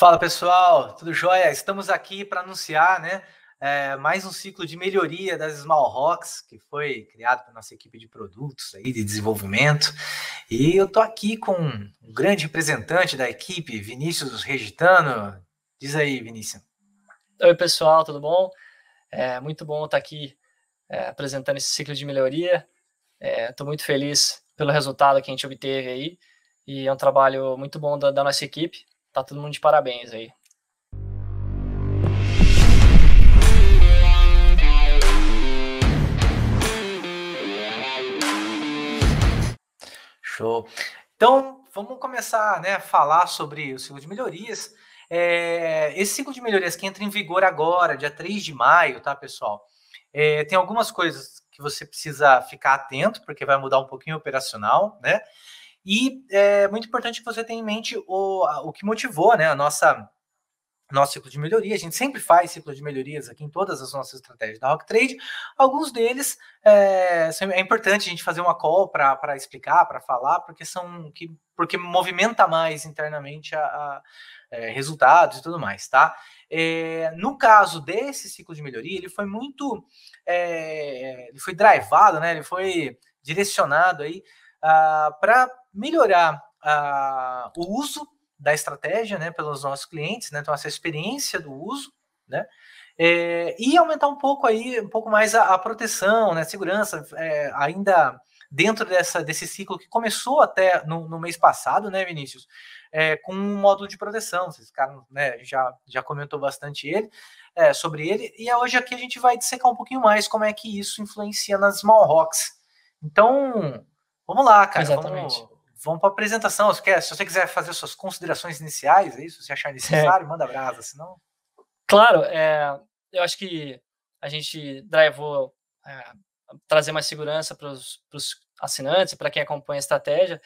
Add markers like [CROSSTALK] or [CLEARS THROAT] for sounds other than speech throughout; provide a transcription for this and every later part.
Fala pessoal, tudo jóia? Estamos aqui para anunciar né, é, mais um ciclo de melhoria das Small Rocks, que foi criado pela nossa equipe de produtos aí, de desenvolvimento. E eu estou aqui com um grande representante da equipe, Vinícius Regitano. Diz aí, Vinícius. Oi pessoal, tudo bom? É muito bom estar aqui é, apresentando esse ciclo de melhoria. Estou é, muito feliz pelo resultado que a gente obteve aí. E é um trabalho muito bom da, da nossa equipe tá todo mundo de parabéns aí. Show. Então, vamos começar né, a falar sobre o ciclo de melhorias. É, esse ciclo de melhorias que entra em vigor agora, dia 3 de maio, tá, pessoal? É, tem algumas coisas que você precisa ficar atento, porque vai mudar um pouquinho o operacional, né? E é muito importante que você tenha em mente o, o que motivou né, a nossa nosso ciclo de melhoria. A gente sempre faz ciclo de melhorias aqui em todas as nossas estratégias da Rock Trade. Alguns deles é, é importante a gente fazer uma call para explicar, para falar, porque são que porque movimenta mais internamente a, a é, resultados e tudo mais, tá? É, no caso desse ciclo de melhoria, ele foi muito, é, ele foi drivado, né? Ele foi direcionado aí uh, ah, para melhorar a, o uso da estratégia né, pelos nossos clientes, né, então essa experiência do uso, né, é, e aumentar um pouco aí, um pouco mais a, a proteção, né, segurança, é, ainda dentro dessa, desse ciclo que começou até no, no mês passado, né, Vinícius, é, com um módulo de proteção, Vocês ficaram, né, já, já comentou bastante ele, é, sobre ele, e hoje aqui a gente vai dissecar um pouquinho mais como é que isso influencia nas small rocks. Então, vamos lá, cara. Exatamente. Vamos, vamos para a apresentação. Se, quer, se você quiser fazer suas considerações iniciais, é isso? Se achar necessário, é. manda brasa, senão. Claro, é, eu acho que a gente drivou é, trazer mais segurança para os assinantes, para quem acompanha a estratégia.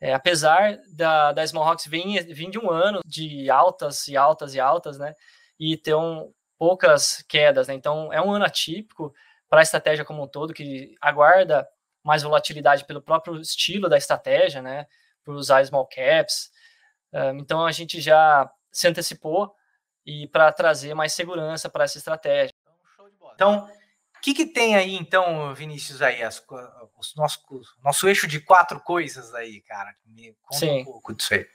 É, apesar da, da Smallhawks vir, vir de um ano de altas e altas e altas, né? E ter um, poucas quedas, né? Então, é um ano atípico para a estratégia como um todo, que aguarda mais volatilidade pelo próprio estilo da estratégia, né? Por usar small caps. Um, então a gente já se antecipou e para trazer mais segurança para essa estratégia. Então, o que, que tem aí, então, Vinícius, aí, as, os nosso, nosso eixo de quatro coisas aí, cara? Me conta Sim. um pouco disso aí.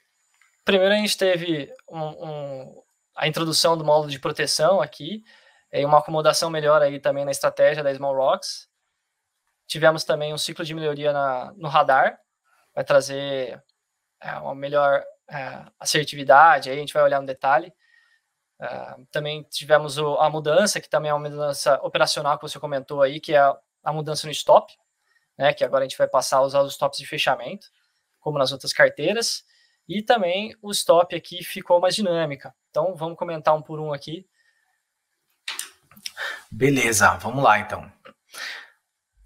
Primeiro a gente teve um, um, a introdução do módulo de proteção aqui, e é uma acomodação melhor aí também na estratégia da Small Rocks. Tivemos também um ciclo de melhoria na, no radar, vai trazer é, uma melhor é, assertividade, aí a gente vai olhar no detalhe. É, também tivemos o, a mudança, que também é uma mudança operacional que você comentou aí, que é a, a mudança no stop, né, que agora a gente vai passar a usar os stops de fechamento, como nas outras carteiras. E também o stop aqui ficou mais dinâmica. Então vamos comentar um por um aqui. Beleza, vamos lá então.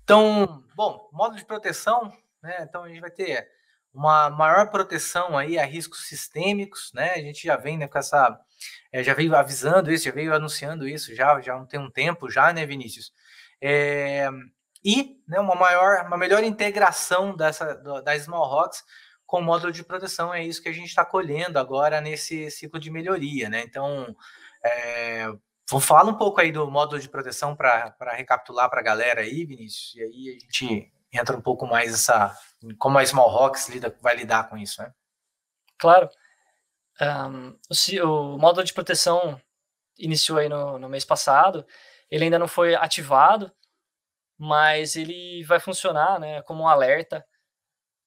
Então, bom, modo de proteção, né? Então a gente vai ter uma maior proteção aí a riscos sistêmicos, né? A gente já vem né, com essa, é, já veio avisando isso, já veio anunciando isso, já já não tem um tempo já, né, Vinícius? É, e né, uma maior, uma melhor integração dessa da Small Rocks com o módulo de proteção é isso que a gente está colhendo agora nesse ciclo de melhoria, né? Então é, Fala um pouco aí do módulo de proteção para recapitular para a galera aí, Vinícius, e aí a gente entra um pouco mais essa como a Small Rocks lida, vai lidar com isso, né? Claro. Um, o, o, módulo de proteção iniciou aí no, no mês passado, ele ainda não foi ativado, mas ele vai funcionar né, como um alerta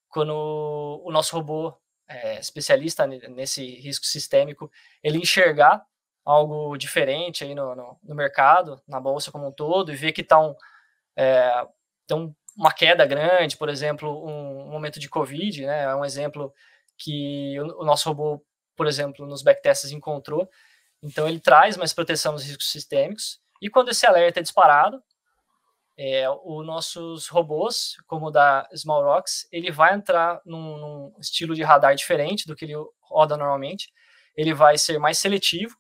quando o nosso robô é, especialista nesse risco sistêmico ele enxergar algo diferente aí no, no, no mercado, na bolsa como um todo, e ver que está um, é, então, uma queda grande, por exemplo, um, um, momento de Covid, né? É um exemplo que o, o nosso robô, por exemplo, nos backtests encontrou. Então, ele traz mais proteção dos riscos sistêmicos. E quando esse alerta é disparado, é, os nossos robôs, como o da Small Rocks, ele vai entrar num, num estilo de radar diferente do que ele roda normalmente. Ele vai ser mais seletivo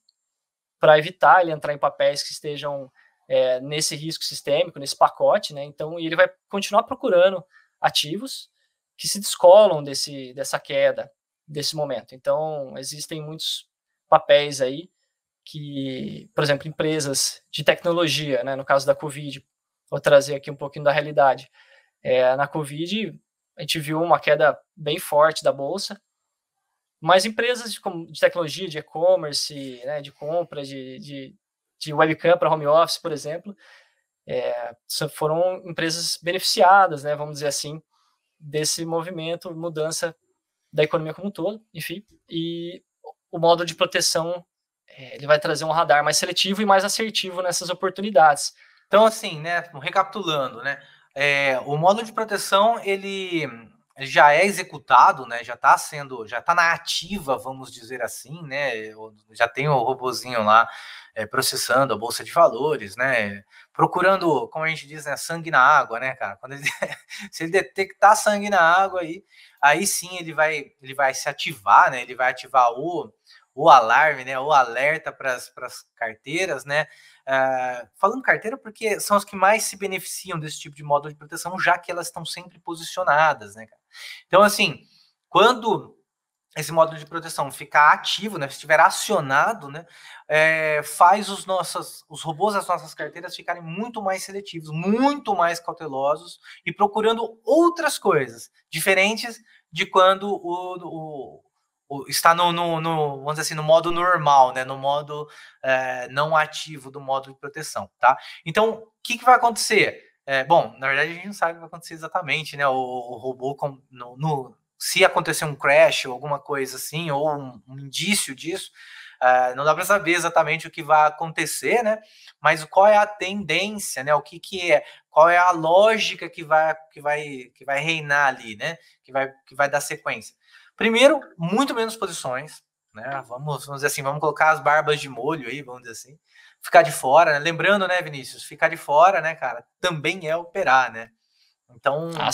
para evitar ele entrar em papéis que estejam é, nesse risco sistêmico, nesse pacote, né? Então, ele vai continuar procurando ativos que se descolam desse, dessa queda, desse momento. Então, existem muitos papéis aí que, por exemplo, empresas de tecnologia, né, no caso da Covid, vou trazer aqui um pouquinho da realidade. É, na Covid, a gente viu uma queda bem forte da bolsa, mas empresas de, de tecnologia, de e-commerce, né, de compra, de, de, de webcam para home office, por exemplo, é, foram empresas beneficiadas, né, vamos dizer assim, desse movimento, mudança da economia como um todo, enfim, e o modo de proteção é, ele vai trazer um radar mais seletivo e mais assertivo nessas oportunidades. Então, assim, né, recapitulando, né, é, o modo de proteção ele já é executado, né? Já está sendo, já está na ativa, vamos dizer assim, né? Já tem o robozinho lá é, processando a bolsa de valores, né? Procurando, como a gente diz, né? Sangue na água, né, cara? Quando ele, [LAUGHS] se ele detectar sangue na água aí, aí sim ele vai, ele vai se ativar, né? Ele vai ativar o o alarme, né, o alerta para as carteiras, né? Uh, falando carteira porque são as que mais se beneficiam desse tipo de modo de proteção, já que elas estão sempre posicionadas, né? Então, assim, quando esse módulo de proteção ficar ativo, né, se estiver acionado, né, é, faz os nossos, os robôs das nossas carteiras ficarem muito mais seletivos, muito mais cautelosos e procurando outras coisas diferentes de quando o, o está no, no, no, vamos dizer assim, no modo normal, né? No modo é, não ativo do modo de proteção, tá? Então, o que, que vai acontecer? É, bom, na verdade a gente não sabe o que vai acontecer exatamente, né? O, o robô com, no, no, se acontecer um crash ou alguma coisa assim, ou um, um indício disso, é, não dá para saber exatamente o que vai acontecer, né? Mas qual é a tendência, né? O que, que é, qual é a lógica que vai, que vai, que vai reinar ali, né? Que vai, que vai dar sequência. Primeiro, muito menos posições, né? Vamos, vamos dizer assim, vamos colocar as barbas de molho aí, vamos dizer assim. Ficar de fora, né? lembrando, né, Vinícius, ficar de fora, né, cara, também é operar, né? Então, ah,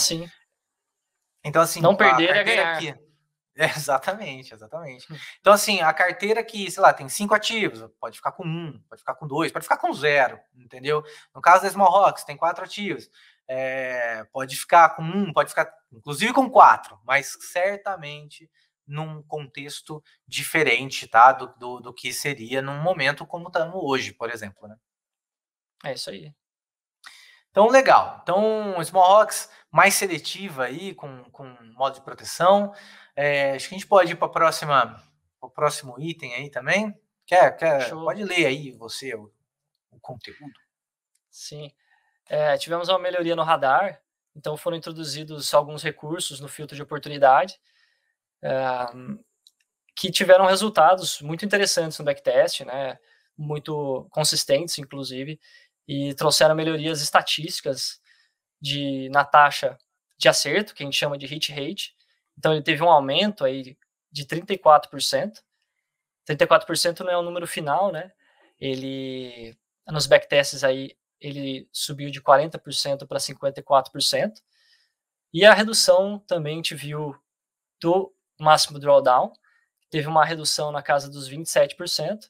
Então assim, não perder é ganhar. Aqui, [LAUGHS] é, exatamente, exatamente. Então, assim, a carteira que, sei lá, tem cinco ativos, pode ficar com um, pode ficar com dois, pode ficar com zero, entendeu? No caso da Small Rocks, tem quatro ativos. É, pode ficar com um, pode ficar inclusive com quatro, mas certamente num contexto diferente, tá? Do, do, do que seria num momento como estamos hoje, por exemplo, né? É isso aí. Então, legal. Então, Smallhawks mais seletiva aí, com, com modo de proteção. É, acho que a gente pode ir para próxima, o próximo item aí também. Quer, quer, pode ler aí você o, o conteúdo. Sim. É, tivemos uma melhoria no radar, então foram introduzidos alguns recursos no filtro de oportunidade é, que tiveram resultados muito interessantes no backtest, né? Muito consistentes, inclusive, e trouxeram melhorias estatísticas de na taxa de acerto, que a gente chama de hit rate. Então ele teve um aumento aí de 34%. 34% não é o número final, né? Ele nos backtests aí ele subiu de 40% para 54%. E a redução também a gente viu do máximo drawdown, teve uma redução na casa dos 27%.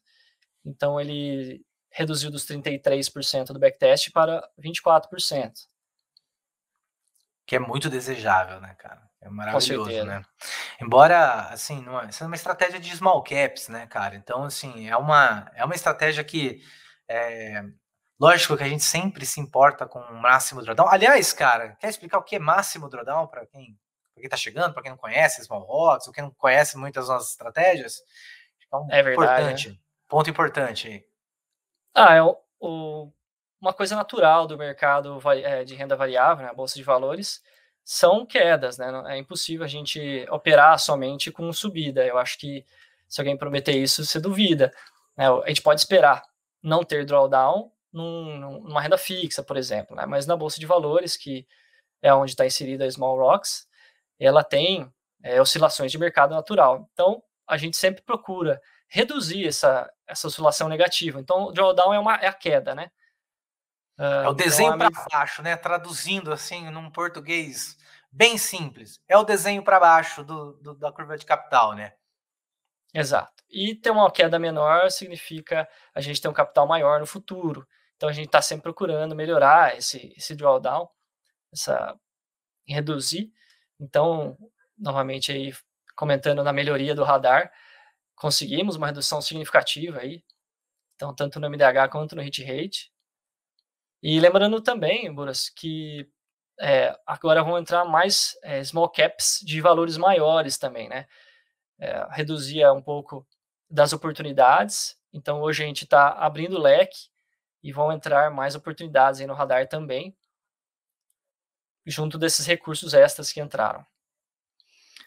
Então ele reduziu dos 33% do backtest para 24%. Que é muito desejável, né, cara? É maravilhoso, né? Embora, assim, não é, essa é uma estratégia de small caps, né, cara? Então, assim, é uma, é uma estratégia que é, Lógico que a gente sempre se importa com o máximo drawdown. Aliás, cara, quer explicar o que é máximo drawdown para quem está chegando, para quem não conhece small rocks, ou quem não conhece muitas nossas estratégias? Então, é verdade. Importante, né? Ponto importante. Ah, é o, o, uma coisa natural do mercado é, de renda variável, né, a bolsa de valores, são quedas, né? É impossível a gente operar somente com subida. Eu acho que se alguém prometer isso, você duvida. Né? A gente pode esperar não ter drawdown num, numa renda fixa, por exemplo, né? mas na bolsa de valores, que é onde está inserida a Small Rocks, ela tem é, oscilações de mercado natural. Então, a gente sempre procura reduzir essa, essa oscilação negativa. Então, o drawdown é, uma, é a queda, né? é o ah, então, desenho então, para baixo, né? Traduzindo assim num português bem simples. É o desenho para baixo do, do, da curva de capital, né? Exato. E ter uma queda menor significa a gente ter um capital maior no futuro. Então a gente está sempre procurando melhorar esse, esse drawdown, essa reduzir. Então, novamente aí comentando na melhoria do radar, conseguimos uma redução significativa aí. Então, tanto no MDH quanto no hit rate. E lembrando também, Buras, que é, agora vão entrar mais é, small caps de valores maiores também, né? É, reduzia um pouco das oportunidades. Então, hoje a gente está abrindo o leque e vão entrar mais oportunidades aí no radar também, junto desses recursos extras que entraram.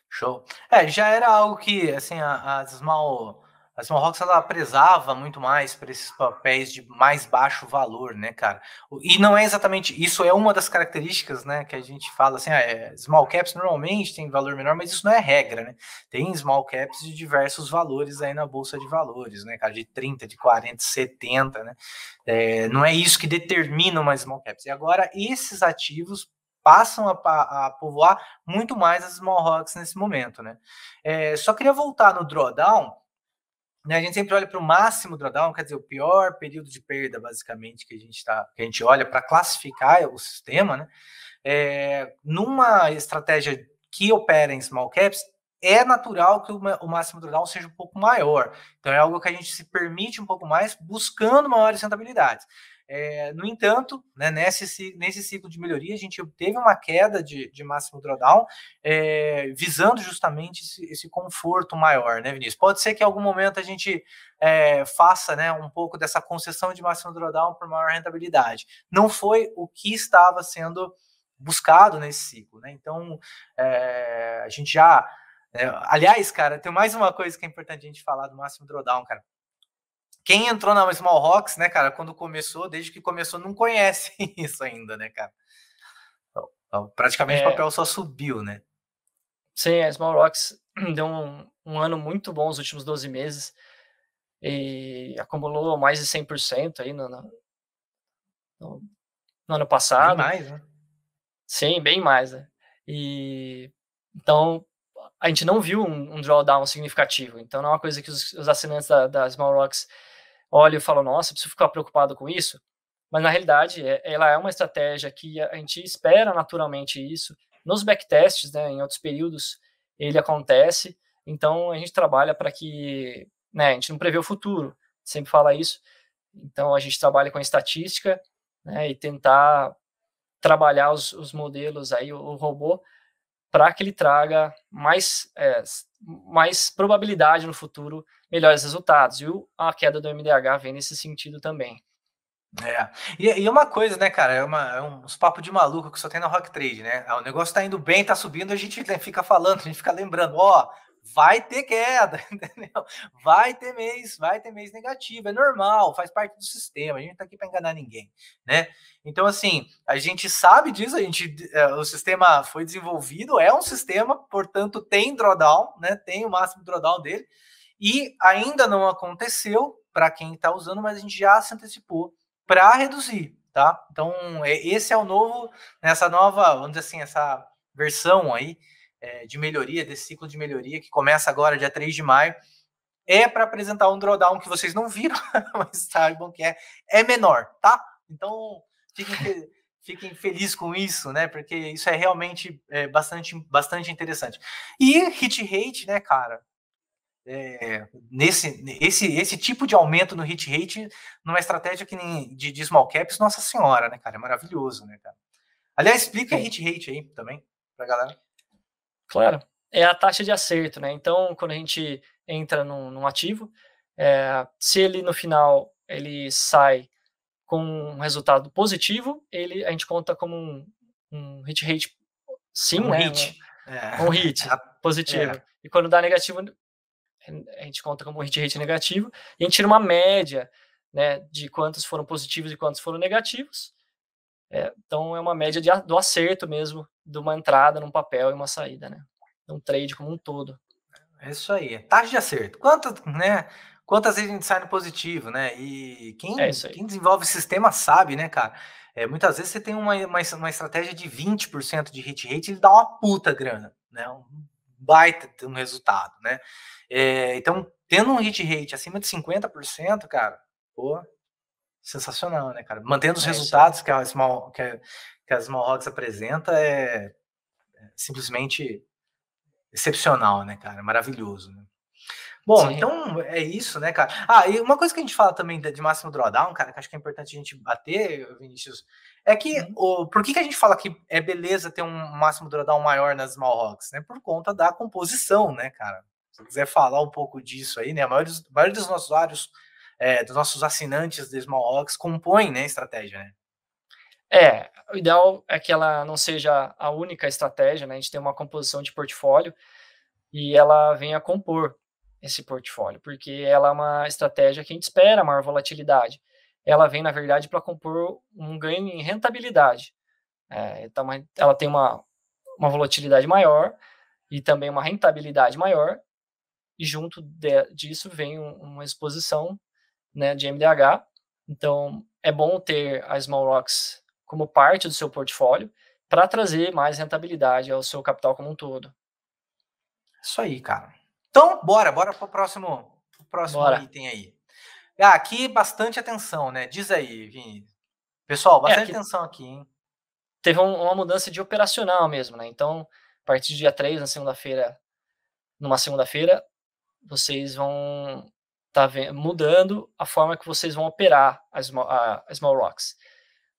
Show. É, já era algo que, assim, as small a Simon Hawks ela prezava muito mais para esses papéis de mais baixo valor, né, cara? E não é exatamente isso, é uma das características, né, que a gente fala assim, ah, é, small caps normalmente tem valor menor, mas isso não é regra, né? Tem small caps de diversos valores aí na bolsa de valores, né, cara, de 30, de 40, 70, né? É, não é isso que determina uma small caps. E agora esses ativos passam a, a, povoar muito mais as small rocks nesse momento, né? É, só queria voltar no drawdown né, a gente sempre olha para o máximo drawdown, quer dizer, o pior período de perda, basicamente, que a gente, está que a gente olha para classificar é o sistema, né? É, numa estratégia que opera em small caps, é natural que o máximo drawdown seja um pouco maior. Então é algo que a gente se permite um pouco mais, buscando maiores rentabilidades. É, no entanto, né, nesse, nesse ciclo de melhoria, a gente obteve uma queda de, de máximo drawdown, é, visando justamente esse, esse, conforto maior, né, Vinícius? Pode ser que em algum momento a gente é, faça né, um pouco dessa concessão de máximo drawdown por maior rentabilidade. Não foi o que estava sendo buscado nesse ciclo, né? Então, a gente já. Né, aliás, cara, tem mais uma coisa que é importante a gente falar do máximo drawdown, cara quem entrou na Small Rocks, né, cara, quando começou, desde que começou, não conhece [LAUGHS] isso ainda, né, cara? Então, então praticamente é... o papel só subiu, né? Sim, a Small Rocks [CLEARS THROAT] deu um, um, ano muito bom os últimos 12 meses e acumulou mais de 100% aí no, no, no ano passado. Bem mais, né? Sim, bem mais, né? E então a gente não viu um, um drawdown significativo. Então não é uma coisa que os, os assinantes da, da Small Rocks olha e fala, nossa, preciso ficar preocupado com isso. Mas na realidade, é, ela é uma estratégia que a gente espera naturalmente isso. Nos backtests, né, em outros períodos, ele acontece. Então a gente trabalha para que, né, a gente não prevê o futuro. Sempre fala isso. Então a gente trabalha com estatística, né, e tentar trabalhar os, os modelos aí, o, o robô, para que ele traga mais é, mais probabilidade no futuro, melhores resultados. E a queda do MDH vem nesse sentido também. É. E, e uma coisa, né, cara? É, uma, é uns papos de maluco que só tem na Rock Trade, né? Ah, o negócio tá indo bem, tá subindo, a gente né, fica falando, a gente fica lembrando, ó, oh, vai ter queda, [LAUGHS] entendeu? Vai ter mês, vai ter mês negativo, é normal, faz parte do sistema, a gente está tá aqui para enganar ninguém, né? Então, assim, a gente sabe disso, a gente, eh, o sistema foi desenvolvido, é um sistema, portanto, tem drawdown, né? Tem o máximo drawdown dele, e ainda não aconteceu para quem está usando, mas a gente já se antecipou para reduzir, tá? Então, é, esse é o novo, nessa nova, vamos dizer assim, essa versão aí é, de melhoria, desse ciclo de melhoria, que começa agora, dia 3 de maio, é para apresentar um drawdown que vocês não viram, [LAUGHS] mas saibam que é, é menor, tá? Então, fiquem, fiquem felizes com isso, né? Porque isso é realmente é, bastante, bastante interessante. E hit rate, né, cara? É, nesse esse, esse tipo de aumento no hit rate numa estratégia que nem de, de small caps, nossa senhora, né, cara? É maravilhoso, né, cara? Aliás, explica Sim. hit rate aí também pra galera. Claro, é a taxa de acerto, né? Então, quando a gente entra num, num ativo, é, se ele no final ele sai com um resultado positivo, ele a gente conta como um, um hit rate sim, um né? Hit. Um, é. um hit [LAUGHS] positivo. É. E quando dá negativo, a gente conta como um hit rate negativo, e a gente tira uma média né, de quantos foram positivos e quantos foram negativos, é, então é uma média de, do acerto mesmo, de uma entrada num papel e uma saída, né? É um trade como um todo. É isso aí, taxa de acerto. Quanto, né? Quantas vezes a gente sai no positivo, né? E quem, é quem desenvolve sistema sabe, né, cara? É, muitas vezes você tem uma, uma, uma estratégia de 20% de hit rate, ele dá uma puta grana, né? Um baita um resultado, né? É, então, tendo um hit rate acima de 50%, cara, pô, sensacional, né, cara? Mantendo os é, é resultados que a, Small, que, a, que a Small Rocks apresenta é, é, simplesmente excepcional, né, cara? Maravilhoso, né? Bom, Sim. então é isso, né, cara? Ah, e uma coisa que a gente fala também de, de máximo drawdown, cara, que acho que é importante a gente bater, Vinícius, é que uhum. o, por que, que a gente fala que é beleza ter um máximo drawdown maior nas Small Rocks? Né? Por conta da composição, né, cara? Se quiser falar um pouco disso aí, né? A maioria dos, a maioria dos nossos usuários é, dos nossos assinantes do Smallhawks compõem né, a estratégia, né? É, o ideal é que ela não seja a única estratégia, né? A gente tem uma composição de portfólio e ela venha compor esse portfólio, porque ela é uma estratégia que a gente espera maior volatilidade. Ela vem, na verdade, para compor um ganho em rentabilidade. É, então, ela tem uma, uma volatilidade maior e também uma rentabilidade maior, e junto de, disso vem um, uma exposição né, de MDH. Então, é bom ter a Small Rocks como parte do seu portfólio para trazer mais rentabilidade ao seu capital como um todo. Isso aí, cara. Então, bora, bora para o próximo, pro próximo bora. item aí. Ah, aqui bastante atenção, né? Diz aí, Vini. Pessoal, é, bastante é, atenção aqui, hein? Teve um, uma mudança de operacional mesmo, né? Então, a partir do dia 3, na segunda-feira, numa segunda-feira, vocês vão tá mudando a forma que vocês vão operar a Small, a, a small Rocks.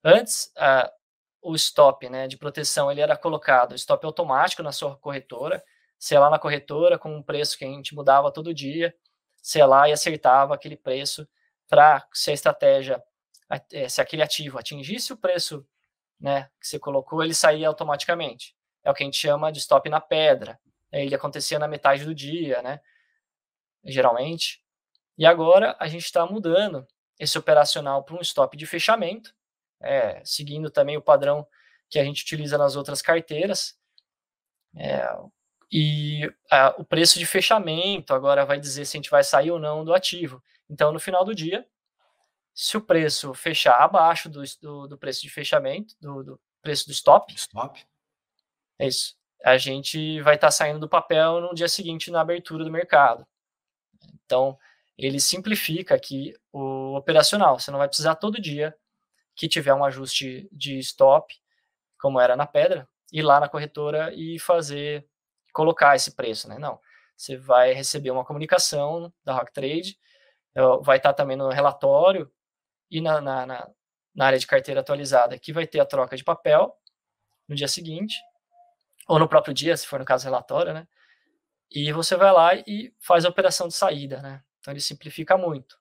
Antes, a, o stop né, de proteção ele era colocado, stop automático na sua corretora, sei lá na corretora, com um preço que a gente mudava todo dia, sei lá, e acertava aquele preço para se a estratégia, é, se aquele ativo atingisse o preço né, que você colocou, ele saía automaticamente. É o que a gente chama de stop na pedra. É, ele acontecia na metade do dia, né? Geralmente. E agora a gente está mudando esse operacional para um stop de fechamento, é, seguindo também o padrão que a gente utiliza nas outras carteiras. É, e o preço de fechamento agora vai dizer se a gente vai sair ou não do ativo. Então, no final do dia, se o preço fechar abaixo do, do, do preço de fechamento, do, do preço do stop, stop, é isso. A gente vai estar tá saindo do papel no dia seguinte na abertura do mercado. Então, ele simplifica aqui o operacional. Você não vai precisar todo dia que tiver um ajuste de stop, como era na pedra, ir lá na corretora e fazer colocar esse preço, né? Não. Você vai receber uma comunicação da Rock Trade, é, vai estar tá também no relatório e na, na, na, na área de carteira atualizada que vai ter a troca de papel no dia seguinte, ou no próprio dia, se for no caso relatório, né? E você vai lá e faz a operação de saída, né? Então ele simplifica muito.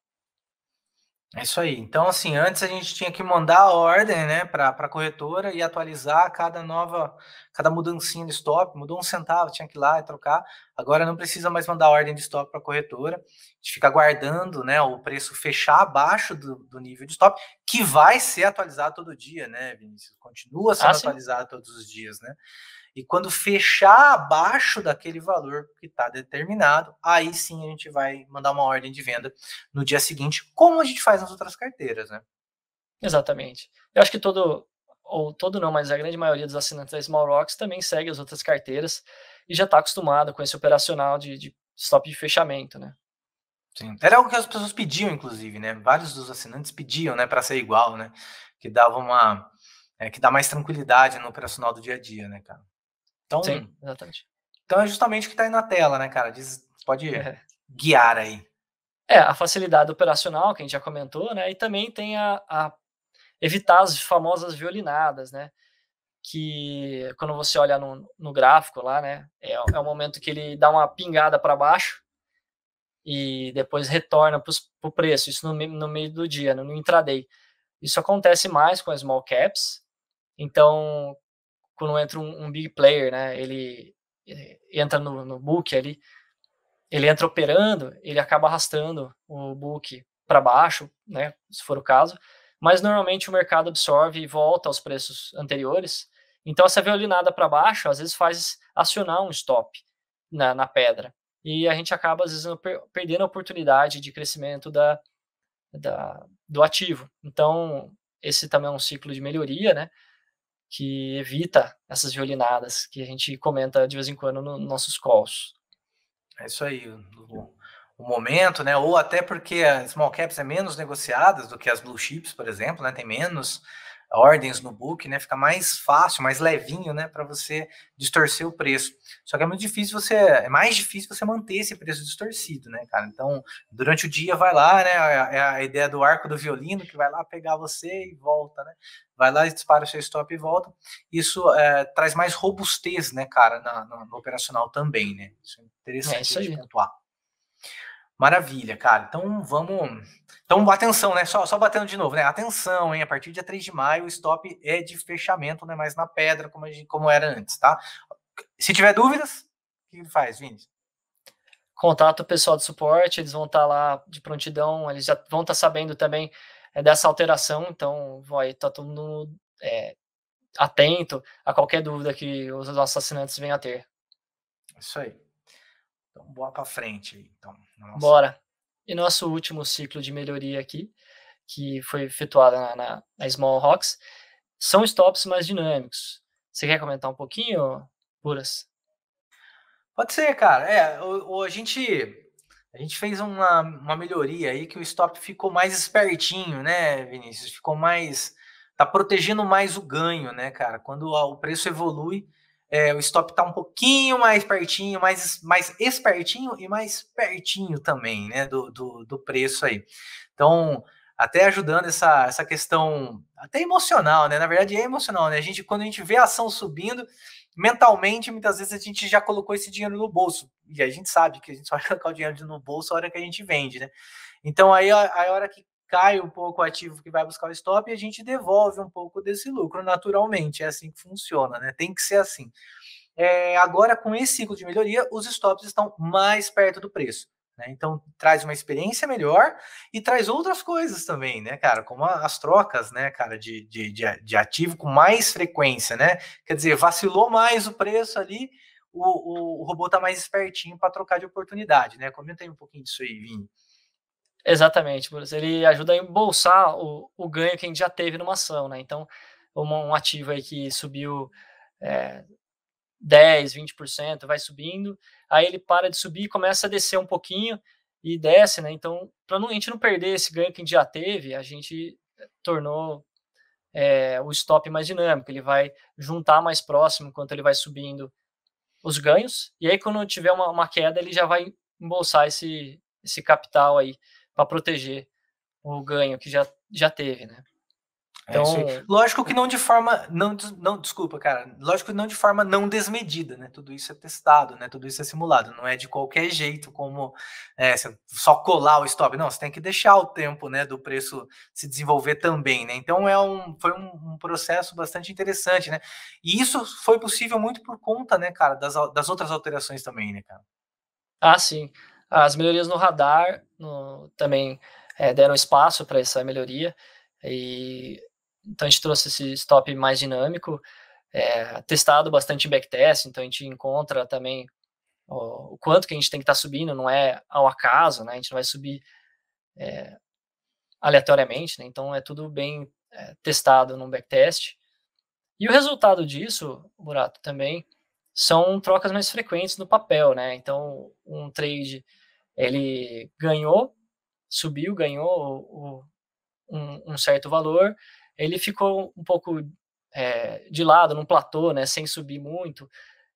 É isso aí. Então, assim, antes a gente tinha que mandar a ordem né, para a corretora e atualizar cada nova, cada mudancinha de stop, mudou um centavo, tinha que ir lá e trocar. Agora não precisa mais mandar a ordem de stop para a corretora. A gente fica aguardando né, o preço fechar abaixo do, do, nível de stop, que vai ser atualizado todo dia, né, Vinícius? Continua sendo ah, atualizado todos os dias, né? E quando fechar abaixo daquele valor que está determinado, aí sim a gente vai mandar uma ordem de venda no dia seguinte, como a gente faz nas outras carteiras, né? Exatamente. Eu acho que todo, ou todo não, mas a grande maioria dos assinantes da Small Rocks também segue as outras carteiras e já está acostumado com esse operacional de, de stop de fechamento, né? Sim. Era algo que as pessoas pediam, inclusive, né? Vários dos assinantes pediam, né, para ser igual, né? Que dava uma, é, que dá mais tranquilidade no operacional do dia a dia, né, cara? Então, Sim, exatamente. Então é justamente o que está aí na tela, né, cara? Diz, pode é. guiar aí. É, a facilidade operacional, que a gente já comentou, né? E também tem a, a evitar as famosas violinadas, né? Que quando você olha no, no gráfico lá, né? É, é o momento que ele dá uma pingada para baixo e depois retorna para o preço, isso no, no, meio do dia, no, né, no intraday. Isso acontece mais com as small caps. Então, quando entra um, um big player, né? Ele eh, entra no, no book ali, ele entra operando, ele acaba arrastando o book para baixo, né? Se for o caso, mas normalmente o mercado absorve e volta aos preços anteriores. Então essa violinada para baixo às vezes faz acionar um stop na, na pedra e a gente acaba às vezes perdendo a oportunidade de crescimento da, da do ativo. Então esse também é um ciclo de melhoria, né? que evita essas violinadas que a gente comenta de vez em quando nos nossos calls. É isso aí, o, o momento, né? Ou até porque as small caps é menos negociadas do que as blue chips, por exemplo, né? Tem menos ordens no book, né? Fica mais fácil, mais levinho, né? Para você distorcer o preço. Só que é muito difícil você, é mais difícil você manter esse preço distorcido, né, cara? Então, durante o dia vai lá, né? É, é a ideia do arco do violino que vai lá pegar você e volta, né? Vai lá, e dispara o seu stop e volta. Isso é, traz mais robustez, né, cara, na, na, no operacional também, né? Isso é interessante é isso aí. pontuar. Maravilha, cara. Então vamos. Então, atenção, né? Só, só batendo de novo, né? Atenção, hein? A partir de 3 de maio, o stop é de fechamento, né? Mais na pedra, como, gente, como era antes, tá? Se tiver dúvidas, o que faz, Vini? Contato o pessoal de suporte, eles vão estar tá lá de prontidão, eles já vão estar tá sabendo também é, dessa alteração, então vai tá todo mundo é, atento a qualquer dúvida que os nossos assinantes venham a ter. Isso aí. Então, bola para frente aí. Então, nossa. Bora. E nosso último ciclo de melhoria aqui, que foi efetuado na, na, na Small Rocks, são stops mais dinâmicos. Você quer comentar um pouquinho, Buras? Pode ser, cara. É, o, o, a gente a gente fez uma, uma melhoria aí que o stop ficou mais espertinho, né, Vinícius? Ficou mais. Tá protegendo mais o ganho, né, cara? Quando o preço evolui, é, o stop está um pouquinho mais pertinho, mais, mais espertinho e mais pertinho também, né, do, do, do preço aí. Então, até ajudando essa, essa questão até emocional, né? Na verdade é emocional, né? A gente quando a gente vê a ação subindo, mentalmente muitas vezes a gente já colocou esse dinheiro no bolso e a gente sabe que a gente só [LAUGHS] vai colocar o dinheiro no bolso a hora que a gente vende, né? Então aí é, a, é a hora que cai um pouco o ativo que vai buscar o stop e a gente devolve um pouco desse lucro naturalmente. É assim que funciona, né? Tem que ser assim. É, agora, com esse ciclo de melhoria, os stops estão mais perto do preço. Né? Então, traz uma experiência melhor e traz outras coisas também, né, cara? Como as trocas, né, cara, de, de, de, ativo com mais frequência, né? Quer dizer, vacilou mais o preço ali, o, o, o robô tá mais espertinho para trocar de oportunidade, né? Comenta aí um pouquinho disso aí, Vini. Exatamente, Bruce. Ele ajuda a embolsar o, o ganho que a gente já teve numa ação, né? Então, um, um ativo aí que subiu é, 10, 20%, vai subindo, aí ele para de subir, começa a descer um pouquinho e desce, né? Então, para a gente não perder esse ganho que a gente já teve, a gente eh, tornou é, o stop mais dinâmico, ele vai juntar mais próximo enquanto ele vai subindo os ganhos, e aí quando tiver uma, uma queda, ele já vai embolsar esse, esse capital aí para proteger o ganho que já, já teve, né? É então, é lógico que não de forma não, não desculpa, cara. Lógico que não de forma não desmedida, né? Tudo isso é testado, né? Tudo isso é simulado. Não é de qualquer jeito como é, só colar o stop. Não, você tem que deixar o tempo, né, do preço se desenvolver também, né? Então é um foi um, um processo bastante interessante, né? E isso foi possível muito por conta, né, cara, das, das outras alterações também, né, cara? Ah, sim. As melhorias no radar no, também é, deram espaço para essa melhoria, e então a gente trouxe esse stop mais dinâmico, é, testado bastante backtest, então a gente encontra também o, o quanto que a gente tem que estar tá subindo, não é ao acaso, né? A gente não vai subir é, aleatoriamente, né? Então é tudo bem é, testado num backtest. E o resultado disso, Burato, também são trocas mais frequentes no papel, né? Então um trade ele ganhou, subiu, ganhou o, um, um, certo valor, ele ficou um pouco é, de lado, num platô, né, sem subir muito,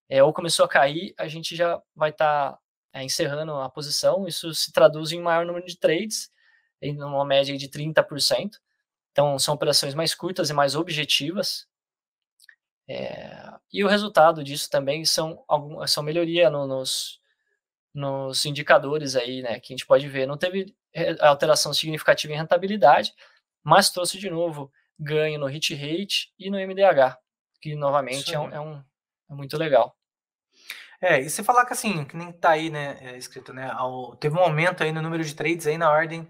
é, ou começou a cair, a gente já vai estar tá, é, encerrando a posição. Isso se traduz em maior número de trades, em uma média de 30%. Então, são operações mais curtas e mais objetivas. É, e o resultado disso também são, são melhoria no, nos, nos indicadores aí, né, que a gente pode ver. Não teve é, alteração significativa em rentabilidade, mas trouxe de novo ganho no hit rate e no MDH, que novamente é um, é um, é muito legal. É, e você falar que assim, que nem tá aí, né, é escrito, né, ao, teve um aumento aí no número de trades aí na ordem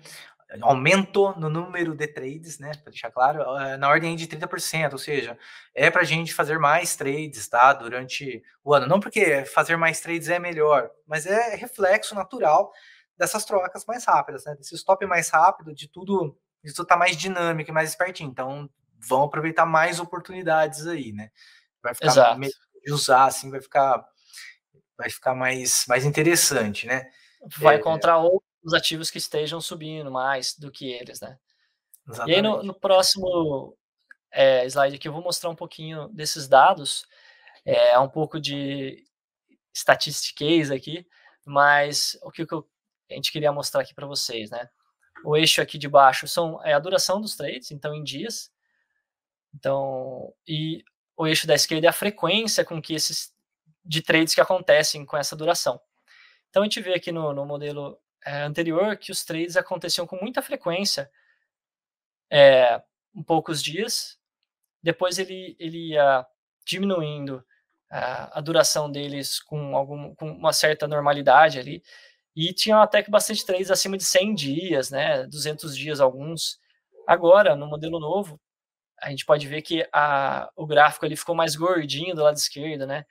aumento no número de trades, né, para deixar claro, eh, na ordem de 30%, ou seja, é para a gente fazer mais trades, tá, durante o ano. Não porque fazer mais trades é melhor, mas é reflexo natural dessas trocas mais rápidas, né, desse stop mais rápido, de tudo, isso tá mais dinâmico e mais espertinho. Então, vão aproveitar mais oportunidades aí, né? Vai ficar Exato. de usar, assim, vai ficar vai ficar mais mais interessante, né? Vai é. encontrar outro os ativos que estejam subindo mais do que eles, né? Exatamente. E aí no, no próximo é, slide aqui eu vou mostrar um pouquinho desses dados, eh, é um pouco de statistiques aqui, mas o que, que eu, a gente queria mostrar aqui para vocês, né? O eixo aqui de baixo são, é a duração dos trades, então em dias. Então, e o eixo da esquerda é a frequência com que esses de trades que acontecem com essa duração. Então a gente vê aqui no, no modelo é, anterior que os trades aconteciam com muita frequência, é, em poucos dias. Depois ele, ele ia diminuindo a, é, a duração deles com, algum, com uma certa normalidade ali. E tinham até que bastante trades acima de 100 dias, né, 200 dias alguns. Agora, no modelo novo, a gente pode ver que a, o gráfico ele ficou mais gordinho do lado esquerdo, né?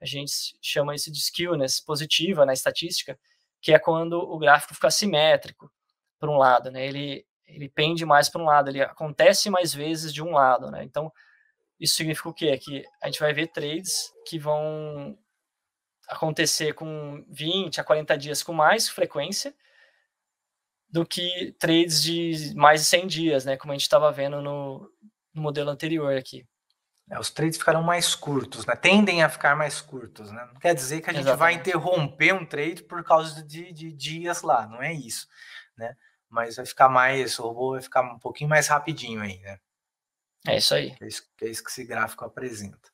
A gente chama isso de skewness positiva na estatística, que é quando o gráfico fica simétrico para um lado, né? Ele, ele pende mais para um lado, ele acontece mais vezes de um lado, né? Então, isso significa o quê? É que a gente vai ver trades que vão acontecer com 20 a 40 dias com mais frequência do que trades de mais de 100 dias, né? Como a gente estava vendo no, no modelo anterior aqui. É, os trades ficarão mais curtos, né? Tendem a ficar mais curtos, né? Não quer dizer que a gente Exatamente. vai interromper um trade por causa de, de, dias lá, não é isso, né? Mas vai ficar mais, o robô vai ficar um pouquinho mais rapidinho aí, né? É isso aí. É isso, é isso que esse gráfico apresenta.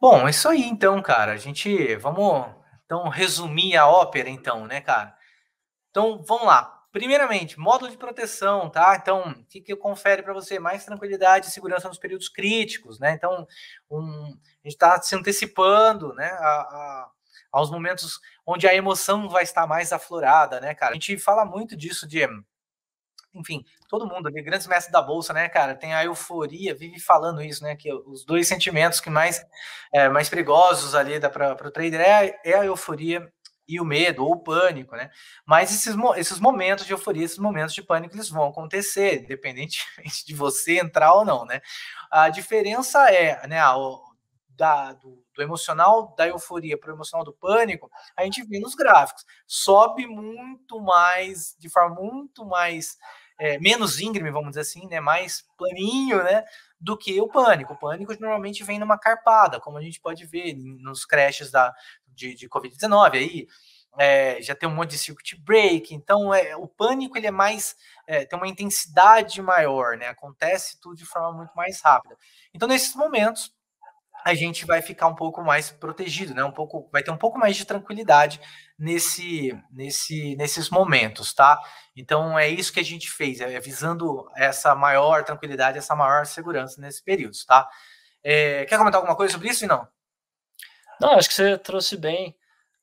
Bom, é isso aí então, cara. A gente, vamos então resumir a ópera então, né, cara? Então, vamos lá. Primeiramente, módulo de proteção, tá? Então, o que, que confere para você? Mais tranquilidade e segurança nos períodos críticos, né? Então, um, a gente está se antecipando, né? A, a, aos momentos onde a emoção vai estar mais aflorada, né, cara? A gente fala muito disso de enfim, todo mundo ali, grandes mestres da bolsa, né, cara, tem a euforia, vive falando isso, né, que os dois sentimentos que mais, é, mais perigosos ali para o trader é, é a euforia e o medo ou o pânico, né? Mas esses, esses momentos de euforia, esses momentos de pânico, eles vão acontecer, independentemente [LAUGHS] de você entrar ou não, né? A diferença é, né, a, da, do, do, emocional da euforia para o emocional do pânico, a gente vê nos gráficos. Sobe muito mais, de forma muito mais é, menos íngreme, vamos dizer assim, né, mais planinho, né, do que o pânico. O pânico normalmente vem numa carpada, como a gente pode ver nos creches da, de, de Covid-19 aí, é, já tem um monte de circuit break, então é, o pânico ele é mais, é, tem uma intensidade maior, né, acontece tudo de forma muito mais rápida. Então, nesses momentos, a gente vai ficar um pouco mais protegido, né? Um pouco, vai ter um pouco mais de tranquilidade nesse, nesse, nesses momentos, tá? Então é isso que a gente fez, é visando essa maior tranquilidade, essa maior segurança nesse período, tá? É, quer comentar alguma coisa sobre isso, não? Não, acho que você trouxe bem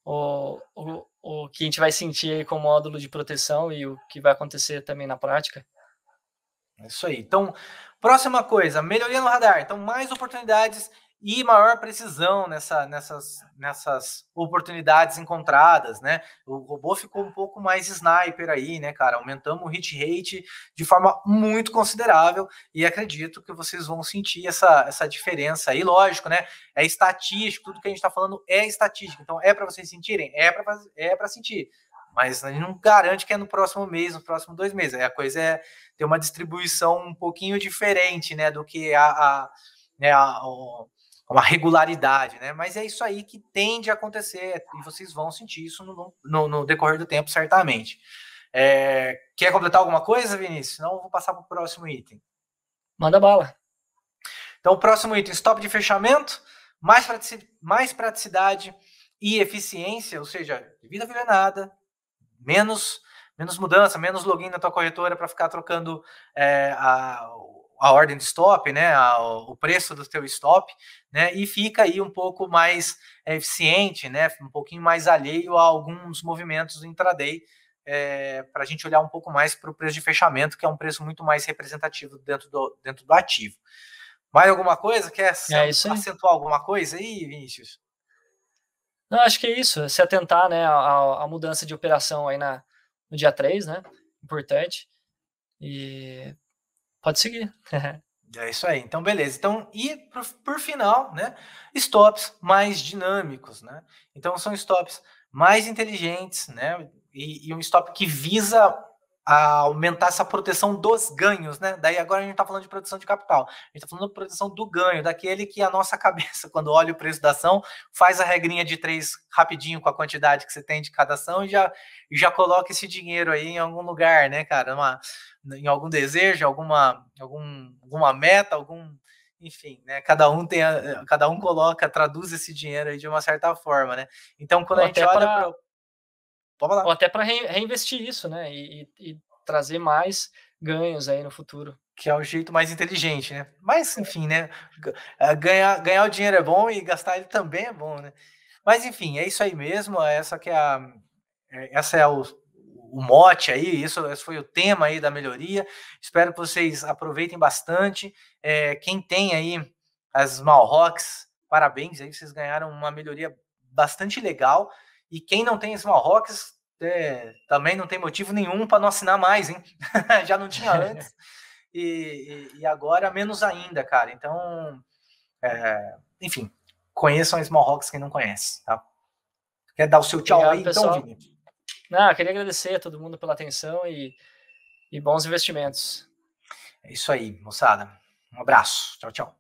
o, o, o que a gente vai sentir com o módulo de proteção e o que vai acontecer também na prática. É isso aí. Então, próxima coisa, melhoria no radar. Então, mais oportunidades e maior precisão nessa, nessas, nessas oportunidades encontradas, né? O robô ficou um pouco mais sniper aí, né, cara? Aumentamos o hit rate de forma muito considerável e acredito que vocês vão sentir essa, essa diferença aí, lógico, né? É estatístico, tudo que a gente está falando é estatístico, então é para vocês sentirem, é para é para sentir. Mas a gente não garante que é no próximo mês, no próximo dois meses. a coisa é ter uma distribuição um pouquinho diferente, né, do que a, a né, a, uma regularidade, né? Mas é isso aí que tende a acontecer e vocês vão sentir isso no, no, no decorrer do tempo, certamente. É, quer completar alguma coisa, Vinícius? Não, vou passar para o próximo item. Manda bala. Então, o próximo item: stop de fechamento, mais, pratici mais praticidade e eficiência, ou seja, vida vira nada, menos menos mudança, menos login na tua corretora para ficar trocando é, a, a ordem de stop, né, a, o preço do teu stop, né, e fica aí um pouco mais eh, eficiente, né, um pouquinho mais alheio a alguns movimentos do intraday, é, eh, para a gente olhar um pouco mais para o preço de fechamento, que é um preço muito mais representativo dentro do, dentro do ativo. Mais alguma coisa? Quer é acentuar alguma coisa aí, Vinícius? Não, acho que é isso. Se atentar né, à, mudança de operação aí na, no dia 3, né? Importante. E Pode seguir. [LAUGHS] é isso aí. Então, beleza. Então, e por, por final, né? Stops mais dinâmicos, né? Então, são stops mais inteligentes, né? E, e, um stop que visa a aumentar essa proteção dos ganhos, né? Daí agora a gente está falando de proteção de capital, a gente está falando de proteção do ganho, daquele que a nossa [LAUGHS] cabeça, quando olha o preço da ação, faz a regrinha de três rapidinho com a quantidade que você tem de cada ação e já, e já coloca esse dinheiro aí em algum lugar, né, cara? Uma, em algum desejo, alguma, algum, alguma meta, algum, enfim, né? Cada um tem, a, cada um coloca, traduz esse dinheiro aí de uma certa forma, né? Então quando a gente olha para lá. Ou até para reinvestir isso, né? E, e, e, trazer mais ganhos aí no futuro. Que é o jeito mais inteligente, né? Mas, é. enfim, né? É, ganhar, ganhar o dinheiro é bom e gastar ele também é bom, né? Mas, enfim, é isso aí mesmo. É essa que é a. Essa é o, o mote aí, isso, esse foi o tema aí da melhoria. Espero que vocês aproveitem bastante. É, quem tem aí as Malrocks, parabéns aí, vocês ganharam uma melhoria bastante legal. E quem não tem Smallhawks é, também não tem motivo nenhum para não assinar mais, hein? [LAUGHS] Já não tinha [LAUGHS] antes. E, e, e, agora menos ainda, cara. Então, é, enfim, conheçam a Smallhawks quem não conhece, tá? Quer dar o seu tchau Obrigado, aí, então, pessoal. então, Vini? Não, queria agradecer a todo mundo pela atenção e, e bons investimentos. É isso aí, moçada. Um abraço. Tchau, tchau.